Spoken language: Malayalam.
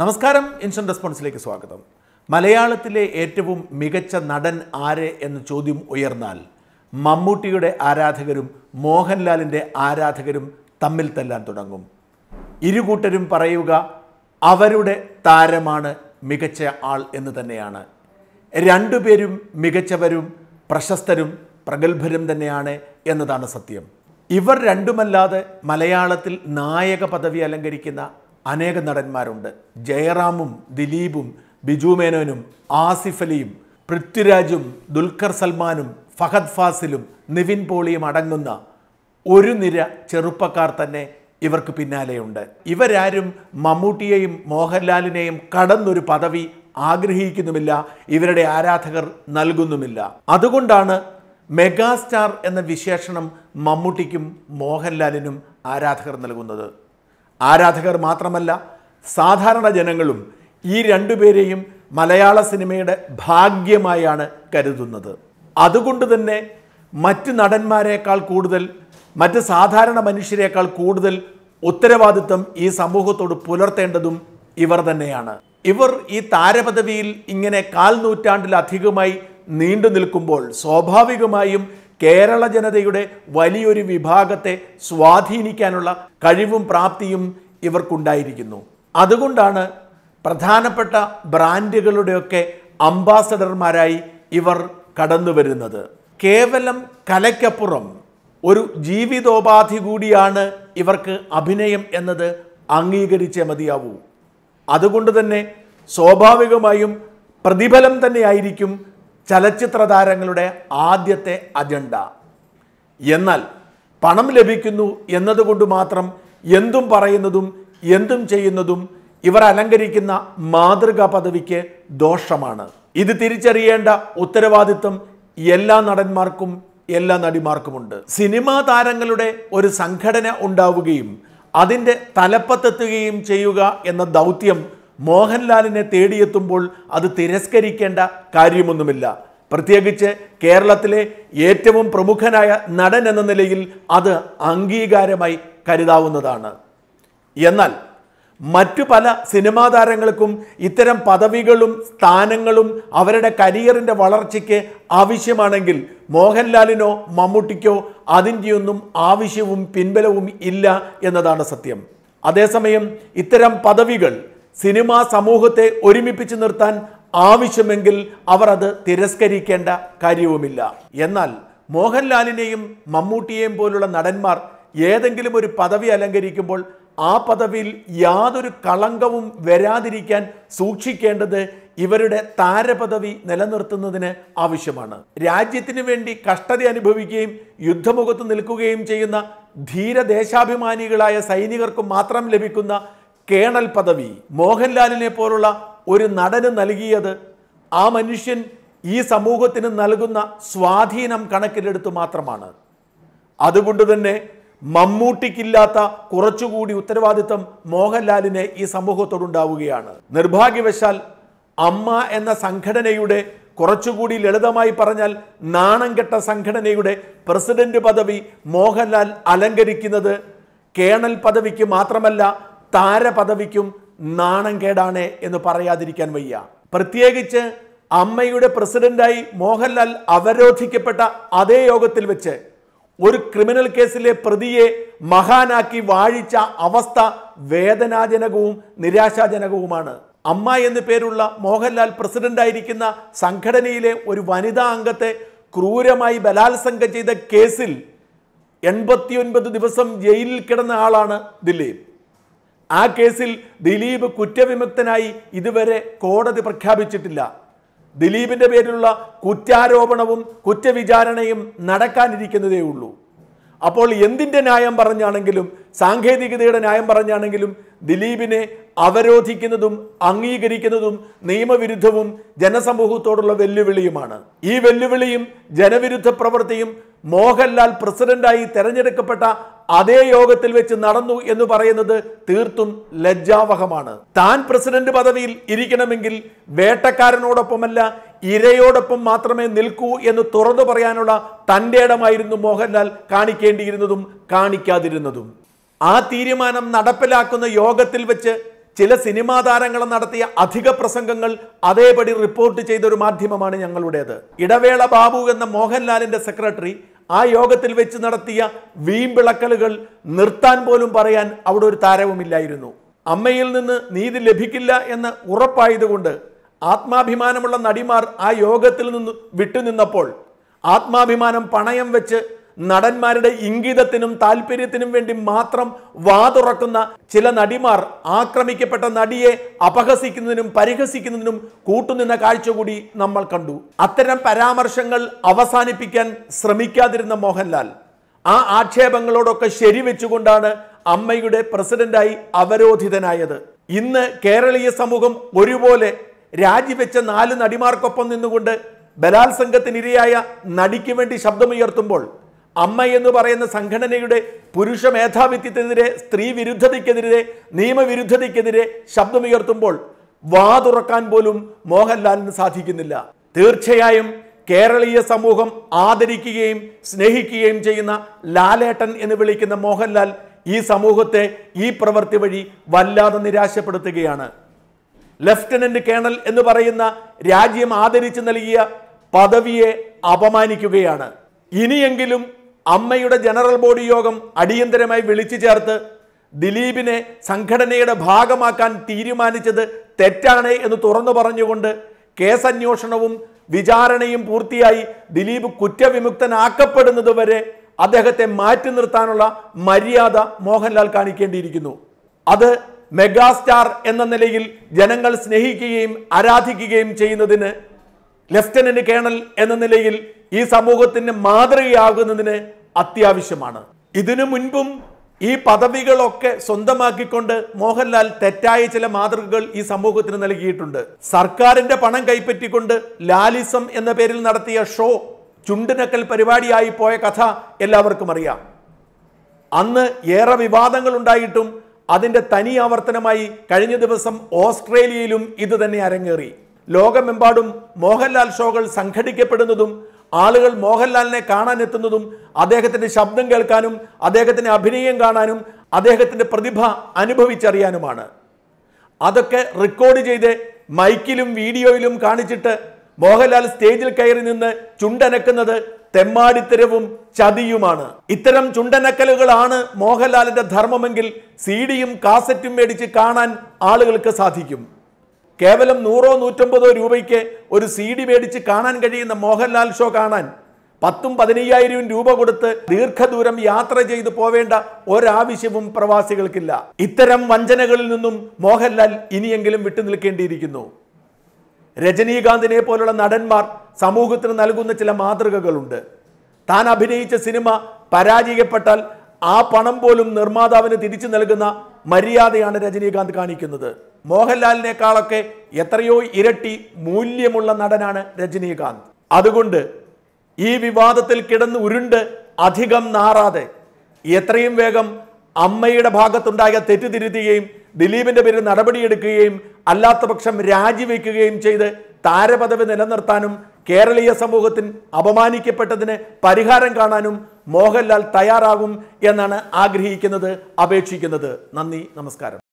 നമസ്കാരം ഇൻസ്റ്റന്റ് റെസ്പോൺസിലേക്ക് സ്വാഗതം മലയാളത്തിലെ ഏറ്റവും മികച്ച നടൻ ആര് എന്ന ചോദ്യം ഉയർന്നാൽ മമ്മൂട്ടിയുടെ ആരാധകരും മോഹൻലാലിൻ്റെ ആരാധകരും തമ്മിൽ തല്ലാൻ തുടങ്ങും ഇരുകൂട്ടരും പറയുക അവരുടെ താരമാണ് മികച്ച ആൾ എന്ന് തന്നെയാണ് രണ്ടുപേരും മികച്ചവരും പ്രശസ്തരും പ്രഗത്ഭരും തന്നെയാണ് എന്നതാണ് സത്യം ഇവർ രണ്ടുമല്ലാതെ മലയാളത്തിൽ നായക പദവി അലങ്കരിക്കുന്ന അനേക നടന്മാരുണ്ട് ജയറാമും ദിലീപും ബിജു മേനോനും ആസിഫ് അലിയും പൃഥ്വിരാജും ദുൽഖർ സൽമാനും ഫഹദ് ഫാസിലും നിവിൻ പോളിയും അടങ്ങുന്ന ഒരു നിര ചെറുപ്പക്കാർ തന്നെ ഇവർക്ക് പിന്നാലെയുണ്ട് ഇവരാരും മമ്മൂട്ടിയെയും മോഹൻലാലിനെയും കടന്നൊരു പദവി ആഗ്രഹിക്കുന്നുമില്ല ഇവരുടെ ആരാധകർ നൽകുന്നുമില്ല അതുകൊണ്ടാണ് മെഗാസ്റ്റാർ എന്ന വിശേഷണം മമ്മൂട്ടിക്കും മോഹൻലാലിനും ആരാധകർ നൽകുന്നത് ആരാധകർ മാത്രമല്ല സാധാരണ ജനങ്ങളും ഈ രണ്ടുപേരെയും മലയാള സിനിമയുടെ ഭാഗ്യമായാണ് കരുതുന്നത് അതുകൊണ്ട് തന്നെ മറ്റ് നടന്മാരെക്കാൾ കൂടുതൽ മറ്റ് സാധാരണ മനുഷ്യരെക്കാൾ കൂടുതൽ ഉത്തരവാദിത്വം ഈ സമൂഹത്തോട് പുലർത്തേണ്ടതും ഇവർ തന്നെയാണ് ഇവർ ഈ താരപദവിയിൽ ഇങ്ങനെ കാൽ നൂറ്റാണ്ടിലധികമായി നീണ്ടു നിൽക്കുമ്പോൾ സ്വാഭാവികമായും കേരള ജനതയുടെ വലിയൊരു വിഭാഗത്തെ സ്വാധീനിക്കാനുള്ള കഴിവും പ്രാപ്തിയും ഇവർക്കുണ്ടായിരിക്കുന്നു അതുകൊണ്ടാണ് പ്രധാനപ്പെട്ട ബ്രാൻഡുകളുടെയൊക്കെ അംബാസഡർമാരായി ഇവർ കടന്നു വരുന്നത് കേവലം കലയ്ക്കപ്പുറം ഒരു ജീവിതോപാധി കൂടിയാണ് ഇവർക്ക് അഭിനയം എന്നത് അംഗീകരിച്ചേ മതിയാവൂ അതുകൊണ്ട് തന്നെ സ്വാഭാവികമായും പ്രതിഫലം തന്നെയായിരിക്കും ചലച്ചിത്ര താരങ്ങളുടെ ആദ്യത്തെ അജണ്ട എന്നാൽ പണം ലഭിക്കുന്നു എന്നതുകൊണ്ട് മാത്രം എന്തും പറയുന്നതും എന്തും ചെയ്യുന്നതും ഇവർ അലങ്കരിക്കുന്ന മാതൃകാ പദവിക്ക് ദോഷമാണ് ഇത് തിരിച്ചറിയേണ്ട ഉത്തരവാദിത്വം എല്ലാ നടന്മാർക്കും എല്ലാ നടിമാർക്കുമുണ്ട് സിനിമാ താരങ്ങളുടെ ഒരു സംഘടന ഉണ്ടാവുകയും അതിൻ്റെ തലപ്പത്തെത്തുകയും ചെയ്യുക എന്ന ദൗത്യം മോഹൻലാലിനെ തേടിയെത്തുമ്പോൾ അത് തിരസ്കരിക്കേണ്ട കാര്യമൊന്നുമില്ല പ്രത്യേകിച്ച് കേരളത്തിലെ ഏറ്റവും പ്രമുഖനായ നടൻ എന്ന നിലയിൽ അത് അംഗീകാരമായി കരുതാവുന്നതാണ് എന്നാൽ മറ്റു പല സിനിമാ താരങ്ങൾക്കും ഇത്തരം പദവികളും സ്ഥാനങ്ങളും അവരുടെ കരിയറിൻ്റെ വളർച്ചയ്ക്ക് ആവശ്യമാണെങ്കിൽ മോഹൻലാലിനോ മമ്മൂട്ടിക്കോ അതിൻ്റെയൊന്നും ആവശ്യവും പിൻബലവും ഇല്ല എന്നതാണ് സത്യം അതേസമയം ഇത്തരം പദവികൾ സിനിമ സമൂഹത്തെ ഒരുമിപ്പിച്ച് നിർത്താൻ ആവശ്യമെങ്കിൽ അവർ അത് തിരസ്കരിക്കേണ്ട കാര്യവുമില്ല എന്നാൽ മോഹൻലാലിനെയും മമ്മൂട്ടിയെയും പോലുള്ള നടന്മാർ ഏതെങ്കിലും ഒരു പദവി അലങ്കരിക്കുമ്പോൾ ആ പദവിയിൽ യാതൊരു കളങ്കവും വരാതിരിക്കാൻ സൂക്ഷിക്കേണ്ടത് ഇവരുടെ താരപദവി നിലനിർത്തുന്നതിന് ആവശ്യമാണ് രാജ്യത്തിന് വേണ്ടി കഷ്ടത അനുഭവിക്കുകയും യുദ്ധമുഖത്ത് നിൽക്കുകയും ചെയ്യുന്ന ധീരദേശാഭിമാനികളായ സൈനികർക്ക് മാത്രം ലഭിക്കുന്ന കേണൽ പദവി മോഹൻലാലിനെ പോലുള്ള ഒരു നടന് നൽകിയത് ആ മനുഷ്യൻ ഈ സമൂഹത്തിന് നൽകുന്ന സ്വാധീനം കണക്കിലെടുത്ത് മാത്രമാണ് അതുകൊണ്ട് തന്നെ മമ്മൂട്ടിക്കില്ലാത്ത കുറച്ചുകൂടി ഉത്തരവാദിത്തം മോഹൻലാലിന് ഈ സമൂഹത്തോടുണ്ടാവുകയാണ് നിർഭാഗ്യവശാൽ അമ്മ എന്ന സംഘടനയുടെ കുറച്ചുകൂടി ലളിതമായി പറഞ്ഞാൽ നാണം കെട്ട സംഘടനയുടെ പ്രസിഡന്റ് പദവി മോഹൻലാൽ അലങ്കരിക്കുന്നത് കേണൽ പദവിക്ക് മാത്രമല്ല താരപദവിക്കും നാണം കേടാണ് എന്ന് പറയാതിരിക്കാൻ വയ്യ പ്രത്യേകിച്ച് അമ്മയുടെ പ്രസിഡന്റായി മോഹൻലാൽ അവരോധിക്കപ്പെട്ട അതേ യോഗത്തിൽ വെച്ച് ഒരു ക്രിമിനൽ കേസിലെ പ്രതിയെ മഹാനാക്കി വാഴിച്ച അവസ്ഥ വേദനാജനകവും നിരാശാജനകവുമാണ് അമ്മ എന്നു പേരുള്ള മോഹൻലാൽ പ്രസിഡന്റായിരിക്കുന്ന സംഘടനയിലെ ഒരു വനിതാ അംഗത്തെ ക്രൂരമായി ബലാത്സംഗം ചെയ്ത കേസിൽ എൺപത്തിയൊൻപത് ദിവസം ജയിലിൽ കിടന്ന ആളാണ് ദിലീപ് ആ കേസിൽ ദിലീപ് കുറ്റവിമുക്തനായി ഇതുവരെ കോടതി പ്രഖ്യാപിച്ചിട്ടില്ല ദിലീപിൻ്റെ പേരിലുള്ള കുറ്റാരോപണവും കുറ്റവിചാരണയും നടക്കാനിരിക്കുന്നതേ ഉള്ളൂ അപ്പോൾ എന്തിൻ്റെ ന്യായം പറഞ്ഞാണെങ്കിലും സാങ്കേതികതയുടെ ന്യായം പറഞ്ഞാണെങ്കിലും ദിലീപിനെ അവരോധിക്കുന്നതും അംഗീകരിക്കുന്നതും നിയമവിരുദ്ധവും ജനസമൂഹത്തോടുള്ള വെല്ലുവിളിയുമാണ് ഈ വെല്ലുവിളിയും ജനവിരുദ്ധ പ്രവൃത്തിയും മോഹൻലാൽ പ്രസിഡന്റായി തെരഞ്ഞെടുക്കപ്പെട്ട അതേ യോഗത്തിൽ വെച്ച് നടന്നു എന്ന് പറയുന്നത് തീർത്തും ലജ്ജാവഹമാണ് താൻ പ്രസിഡന്റ് പദവിയിൽ ഇരിക്കണമെങ്കിൽ വേട്ടക്കാരനോടൊപ്പമല്ല ഇരയോടൊപ്പം മാത്രമേ നിൽക്കൂ എന്ന് തുറന്നു പറയാനുള്ള തൻ്റെ ഇടമായിരുന്നു മോഹൻലാൽ കാണിക്കേണ്ടിയിരുന്നതും കാണിക്കാതിരുന്നതും ആ തീരുമാനം നടപ്പിലാക്കുന്ന യോഗത്തിൽ വെച്ച് ചില സിനിമാ താരങ്ങൾ നടത്തിയ അധിക പ്രസംഗങ്ങൾ അതേപടി റിപ്പോർട്ട് ചെയ്ത ഒരു മാധ്യമമാണ് ഞങ്ങളുടേത് ഇടവേള ബാബു എന്ന മോഹൻലാലിന്റെ സെക്രട്ടറി ആ യോഗത്തിൽ വെച്ച് നടത്തിയ വീമ്പിളക്കലുകൾ നിർത്താൻ പോലും പറയാൻ അവിടെ ഒരു താരവുമില്ലായിരുന്നു അമ്മയിൽ നിന്ന് നീതി ലഭിക്കില്ല എന്ന് ഉറപ്പായതുകൊണ്ട് ആത്മാഭിമാനമുള്ള നടിമാർ ആ യോഗത്തിൽ നിന്ന് വിട്ടുനിന്നപ്പോൾ ആത്മാഭിമാനം പണയം വെച്ച് നടന്മാരുടെ ഇംഗിതത്തിനും താല്പര്യത്തിനും വേണ്ടി മാത്രം വാതുറക്കുന്ന ചില നടിമാർ ആക്രമിക്കപ്പെട്ട നടിയെ അപഹസിക്കുന്നതിനും പരിഹസിക്കുന്നതിനും കൂട്ടുനിന്ന കാഴ്ച കൂടി നമ്മൾ കണ്ടു അത്തരം പരാമർശങ്ങൾ അവസാനിപ്പിക്കാൻ ശ്രമിക്കാതിരുന്ന മോഹൻലാൽ ആ ആക്ഷേപങ്ങളോടൊക്കെ ശരിവെച്ചുകൊണ്ടാണ് അമ്മയുടെ പ്രസിഡന്റായി അവരോധിതനായത് ഇന്ന് കേരളീയ സമൂഹം ഒരുപോലെ രാജിവെച്ച നാല് നടിമാർക്കൊപ്പം നിന്നുകൊണ്ട് ബലാത്സംഗത്തിനിരയായ നടിക്ക് വേണ്ടി ശബ്ദമുയർത്തുമ്പോൾ അമ്മ എന്ന് പറയുന്ന സംഘടനയുടെ പുരുഷ മേധാവിത്വത്തിനെതിരെ സ്ത്രീ വിരുദ്ധതയ്ക്കെതിരെ നിയമവിരുദ്ധതയ്ക്കെതിരെ ശബ്ദമുയർത്തുമ്പോൾ വാ തുറക്കാൻ പോലും മോഹൻലാലിന് സാധിക്കുന്നില്ല തീർച്ചയായും കേരളീയ സമൂഹം ആദരിക്കുകയും സ്നേഹിക്കുകയും ചെയ്യുന്ന ലാലേട്ടൻ എന്ന് വിളിക്കുന്ന മോഹൻലാൽ ഈ സമൂഹത്തെ ഈ പ്രവൃത്തി വഴി വല്ലാതെ നിരാശപ്പെടുത്തുകയാണ് ലഫ്റ്റനന്റ് കേണൽ എന്ന് പറയുന്ന രാജ്യം ആദരിച്ചു നൽകിയ പദവിയെ അപമാനിക്കുകയാണ് ഇനിയെങ്കിലും അമ്മയുടെ ജനറൽ ബോഡി യോഗം അടിയന്തരമായി വിളിച്ചു ചേർത്ത് ദിലീപിനെ സംഘടനയുടെ ഭാഗമാക്കാൻ തീരുമാനിച്ചത് തെറ്റാണ് എന്ന് തുറന്നു പറഞ്ഞുകൊണ്ട് കേസ് അന്വേഷണവും വിചാരണയും പൂർത്തിയായി ദിലീപ് കുറ്റവിമുക്തനാക്കപ്പെടുന്നത് വരെ അദ്ദേഹത്തെ മാറ്റി നിർത്താനുള്ള മര്യാദ മോഹൻലാൽ കാണിക്കേണ്ടിയിരിക്കുന്നു അത് മെഗാസ്റ്റാർ എന്ന നിലയിൽ ജനങ്ങൾ സ്നേഹിക്കുകയും ആരാധിക്കുകയും ചെയ്യുന്നതിന് ലെഫ്റ്റനന്റ് കേണൽ എന്ന നിലയിൽ ഈ സമൂഹത്തിന് മാതൃകയാകുന്നതിന് അത്യാവശ്യമാണ് ഇതിനു മുൻപും ഈ പദവികളൊക്കെ സ്വന്തമാക്കിക്കൊണ്ട് മോഹൻലാൽ തെറ്റായ ചില മാതൃകകൾ ഈ സമൂഹത്തിന് നൽകിയിട്ടുണ്ട് സർക്കാരിന്റെ പണം കൈപ്പറ്റിക്കൊണ്ട് ലാലിസം എന്ന പേരിൽ നടത്തിയ ഷോ ചുണ്ടിനക്കൽ പരിപാടിയായി പോയ കഥ എല്ലാവർക്കും അറിയാം അന്ന് ഏറെ വിവാദങ്ങൾ ഉണ്ടായിട്ടും അതിന്റെ തനി ആവർത്തനമായി കഴിഞ്ഞ ദിവസം ഓസ്ട്രേലിയയിലും ഇത് തന്നെ അരങ്ങേറി ലോകമെമ്പാടും മോഹൻലാൽ ഷോകൾ സംഘടിക്കപ്പെടുന്നതും ആളുകൾ മോഹൻലാലിനെ കാണാൻ എത്തുന്നതും അദ്ദേഹത്തിൻ്റെ ശബ്ദം കേൾക്കാനും അദ്ദേഹത്തിൻ്റെ അഭിനയം കാണാനും അദ്ദേഹത്തിൻ്റെ പ്രതിഭ അനുഭവിച്ചറിയാനുമാണ് അതൊക്കെ റെക്കോർഡ് ചെയ്ത് മൈക്കിലും വീഡിയോയിലും കാണിച്ചിട്ട് മോഹൻലാൽ സ്റ്റേജിൽ കയറി നിന്ന് ചുണ്ടനക്കുന്നത് തെമ്മാടിത്തരവും ചതിയുമാണ് ഇത്തരം ചുണ്ടനക്കലുകളാണ് മോഹൻലാലിന്റെ ധർമ്മമെങ്കിൽ സി ഡിയും കാസറ്റും മേടിച്ച് കാണാൻ ആളുകൾക്ക് സാധിക്കും കേവലം നൂറോ നൂറ്റമ്പതോ രൂപയ്ക്ക് ഒരു സി ഡി മേടിച്ച് കാണാൻ കഴിയുന്ന മോഹൻലാൽ ഷോ കാണാൻ പത്തും പതിനയ്യായിരവും രൂപ കൊടുത്ത് ദീർഘദൂരം യാത്ര ചെയ്തു പോവേണ്ട ഒരാവശ്യവും പ്രവാസികൾക്കില്ല ഇത്തരം വഞ്ചനകളിൽ നിന്നും മോഹൻലാൽ ഇനിയെങ്കിലും വിട്ടുനിൽക്കേണ്ടിയിരിക്കുന്നു രജനീകാന്തിനെ പോലുള്ള നടന്മാർ സമൂഹത്തിന് നൽകുന്ന ചില മാതൃകകളുണ്ട് താൻ അഭിനയിച്ച സിനിമ പരാജയപ്പെട്ടാൽ ആ പണം പോലും നിർമ്മാതാവിന് തിരിച്ചു നൽകുന്ന മര്യാദയാണ് രജനീകാന്ത് കാണിക്കുന്നത് മോഹൻലാലിനേക്കാളൊക്കെ എത്രയോ ഇരട്ടി മൂല്യമുള്ള നടനാണ് രജനീകാന്ത് അതുകൊണ്ട് ഈ വിവാദത്തിൽ കിടന്ന് ഉരുണ്ട് അധികം നാറാതെ എത്രയും വേഗം അമ്മയുടെ ഭാഗത്തുണ്ടായ തെറ്റുതിരുത്തുകയും ദിലീപിന്റെ പേരിൽ നടപടിയെടുക്കുകയും പക്ഷം രാജിവെക്കുകയും ചെയ്ത് താരപദവി നിലനിർത്താനും കേരളീയ സമൂഹത്തിന് അപമാനിക്കപ്പെട്ടതിന് പരിഹാരം കാണാനും മോഹൻലാൽ തയ്യാറാകും എന്നാണ് ആഗ്രഹിക്കുന്നത് അപേക്ഷിക്കുന്നത് നന്ദി നമസ്കാരം